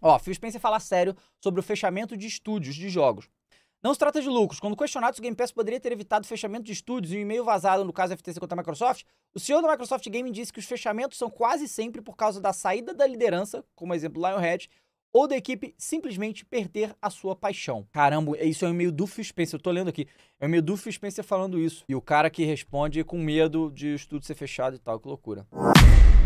Ó, Phil Spencer fala sério sobre o fechamento de estúdios de jogos. Não se trata de lucros. Quando questionado se o Game Pass poderia ter evitado o fechamento de estúdios e um e-mail vazado, no caso FTC contra a Microsoft, o CEO da Microsoft Gaming disse que os fechamentos são quase sempre por causa da saída da liderança, como exemplo Lionhead, ou da equipe simplesmente perder a sua paixão. Caramba, isso é um e-mail do Phil Spencer, eu tô lendo aqui. É um e-mail do Phil Spencer falando isso. E o cara que responde com medo de o estúdio ser fechado e tal, que loucura.